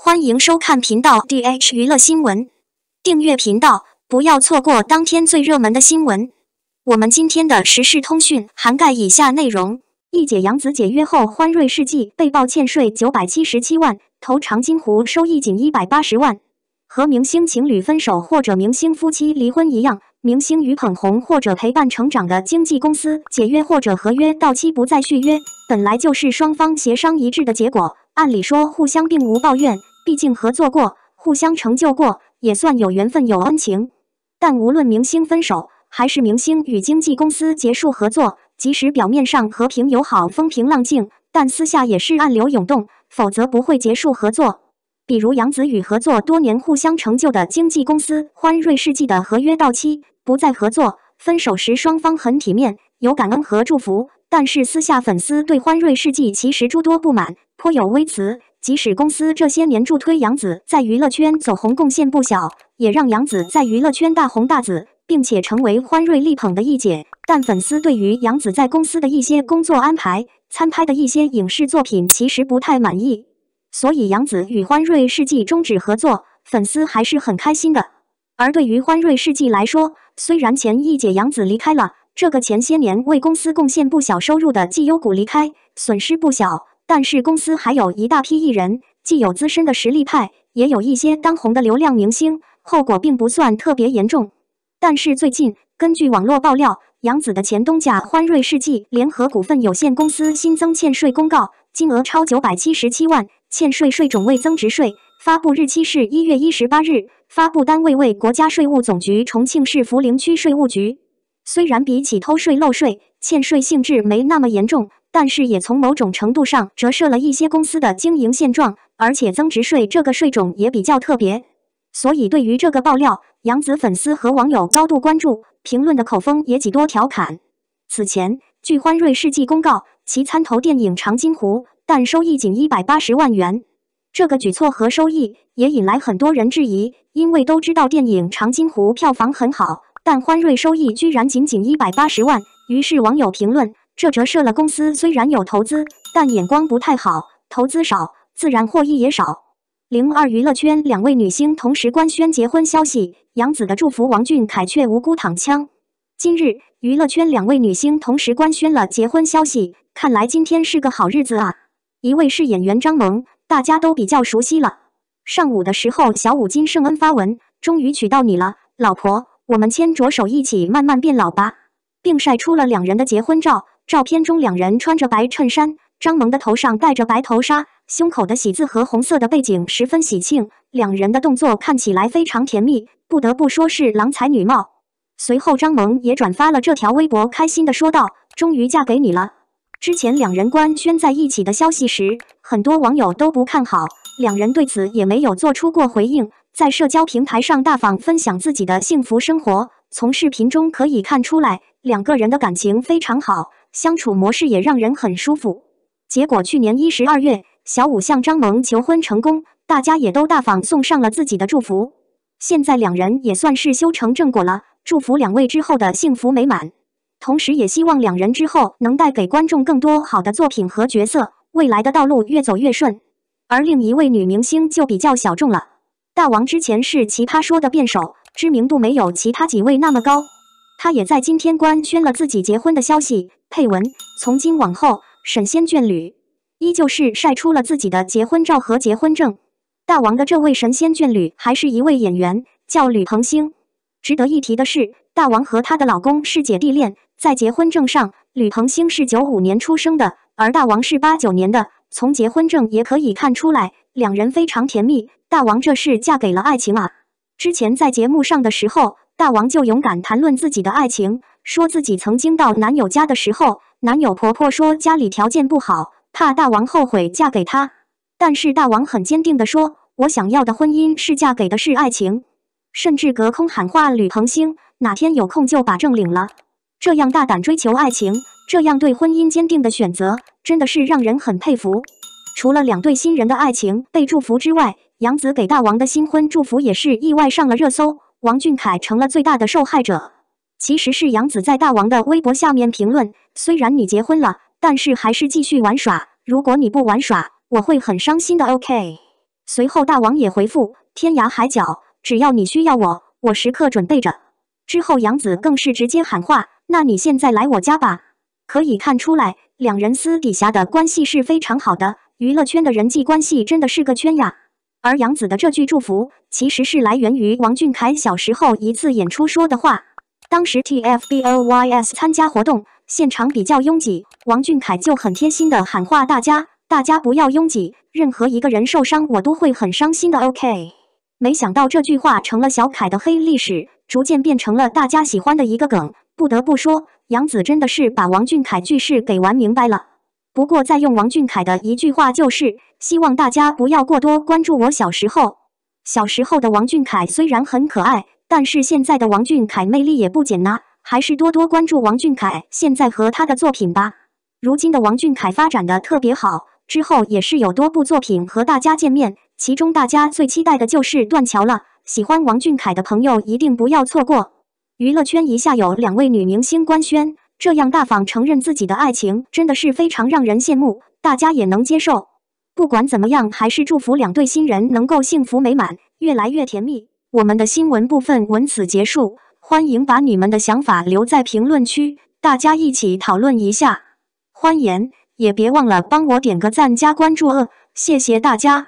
欢迎收看频道 DH 娱乐新闻，订阅频道，不要错过当天最热门的新闻。我们今天的时事通讯涵盖以下内容：一姐杨子解约后欢瑞世纪被曝欠税九百七十七万，投长津湖收益仅一百八十万。和明星情侣分手或者明星夫妻离婚一样，明星与捧红或者陪伴成长的经纪公司解约或者合约到期不再续约，本来就是双方协商一致的结果，按理说互相并无抱怨。毕竟合作过，互相成就过，也算有缘分有恩情。但无论明星分手，还是明星与经纪公司结束合作，即使表面上和平友好、风平浪静，但私下也是暗流涌动，否则不会结束合作。比如杨子与合作多年、互相成就的经纪公司欢瑞世纪的合约到期，不再合作，分手时双方很体面，有感恩和祝福，但是私下粉丝对欢瑞世纪其实诸多不满，颇有微词。即使公司这些年助推杨紫在娱乐圈走红贡献不小，也让杨紫在娱乐圈大红大紫，并且成为欢瑞力捧的一姐。但粉丝对于杨紫在公司的一些工作安排、参拍的一些影视作品其实不太满意，所以杨紫与欢瑞世纪终止合作，粉丝还是很开心的。而对于欢瑞世纪来说，虽然前一姐杨紫离开了，这个前些年为公司贡献不小收入的绩优股离开，损失不小。但是公司还有一大批艺人，既有资深的实力派，也有一些当红的流量明星，后果并不算特别严重。但是最近，根据网络爆料，杨子的前东家欢瑞世纪联合股份有限公司新增欠税公告，金额超九百七十七万，欠税税种为增值税，发布日期是一月一十八日，发布单位为国家税务总局重庆市涪陵区税务局。虽然比起偷税漏税，欠税性质没那么严重。但是也从某种程度上折射了一些公司的经营现状，而且增值税这个税种也比较特别，所以对于这个爆料，杨紫粉丝和网友高度关注，评论的口风也几多调侃。此前，据欢瑞世纪公告，其参投电影《长津湖》，但收益仅一百八十万元。这个举措和收益也引来很多人质疑，因为都知道电影《长津湖》票房很好，但欢瑞收益居然仅仅一百八十万。于是网友评论。这折射了公司虽然有投资，但眼光不太好，投资少，自然获益也少。零二娱乐圈两位女星同时官宣结婚消息，杨紫的祝福，王俊凯却无辜躺枪。今日娱乐圈两位女星同时官宣了结婚消息，看来今天是个好日子啊！一位是演员张萌，大家都比较熟悉了。上午的时候，小五金圣恩发文：“终于娶到你了，老婆，我们牵着手一起慢慢变老吧。”并晒出了两人的结婚照。照片中，两人穿着白衬衫，张萌的头上戴着白头纱，胸口的喜字和红色的背景十分喜庆。两人的动作看起来非常甜蜜，不得不说是郎才女貌。随后，张萌也转发了这条微博，开心的说道：“终于嫁给你了。”之前两人官宣在一起的消息时，很多网友都不看好，两人对此也没有做出过回应。在社交平台上大方分享自己的幸福生活。从视频中可以看出来，两个人的感情非常好。相处模式也让人很舒服。结果去年一十二月，小五向张萌求婚成功，大家也都大方送上了自己的祝福。现在两人也算是修成正果了，祝福两位之后的幸福美满。同时也希望两人之后能带给观众更多好的作品和角色，未来的道路越走越顺。而另一位女明星就比较小众了，大王之前是奇葩说的辩手，知名度没有其他几位那么高。他也在今天官宣了自己结婚的消息，配文从今往后神仙眷侣，依旧是晒出了自己的结婚照和结婚证。大王的这位神仙眷侣还是一位演员，叫吕鹏星。值得一提的是，大王和她的老公是姐弟恋，在结婚证上，吕鹏星是九五年出生的，而大王是八九年的。从结婚证也可以看出来，两人非常甜蜜。大王这是嫁给了爱情啊！之前在节目上的时候。大王就勇敢谈论自己的爱情，说自己曾经到男友家的时候，男友婆婆说家里条件不好，怕大王后悔嫁给他。但是大王很坚定的说：“我想要的婚姻是嫁给的是爱情。”甚至隔空喊话吕鹏星：“哪天有空就把证领了。”这样大胆追求爱情，这样对婚姻坚定的选择，真的是让人很佩服。除了两对新人的爱情被祝福之外，杨子给大王的新婚祝福也是意外上了热搜。王俊凯成了最大的受害者。其实是杨子在大王的微博下面评论：“虽然你结婚了，但是还是继续玩耍。如果你不玩耍，我会很伤心的。” OK。随后大王也回复：“天涯海角，只要你需要我，我时刻准备着。”之后杨子更是直接喊话：“那你现在来我家吧。”可以看出来，两人私底下的关系是非常好的。娱乐圈的人际关系真的是个圈呀。而杨子的这句祝福，其实是来源于王俊凯小时候一次演出说的话。当时 TFBOYS 参加活动，现场比较拥挤，王俊凯就很贴心的喊话大家：“大家不要拥挤，任何一个人受伤，我都会很伤心的。”OK。没想到这句话成了小凯的黑历史，逐渐变成了大家喜欢的一个梗。不得不说，杨子真的是把王俊凯句事给玩明白了。不过，再用王俊凯的一句话就是：希望大家不要过多关注我小时候。小时候的王俊凯虽然很可爱，但是现在的王俊凯魅力也不减呐，还是多多关注王俊凯现在和他的作品吧。如今的王俊凯发展的特别好，之后也是有多部作品和大家见面，其中大家最期待的就是《断桥》了。喜欢王俊凯的朋友一定不要错过。娱乐圈一下有两位女明星官宣。这样大方承认自己的爱情，真的是非常让人羡慕，大家也能接受。不管怎么样，还是祝福两对新人能够幸福美满，越来越甜蜜。我们的新闻部分文此结束，欢迎把你们的想法留在评论区，大家一起讨论一下。欢迎，也别忘了帮我点个赞加关注，哦，谢谢大家。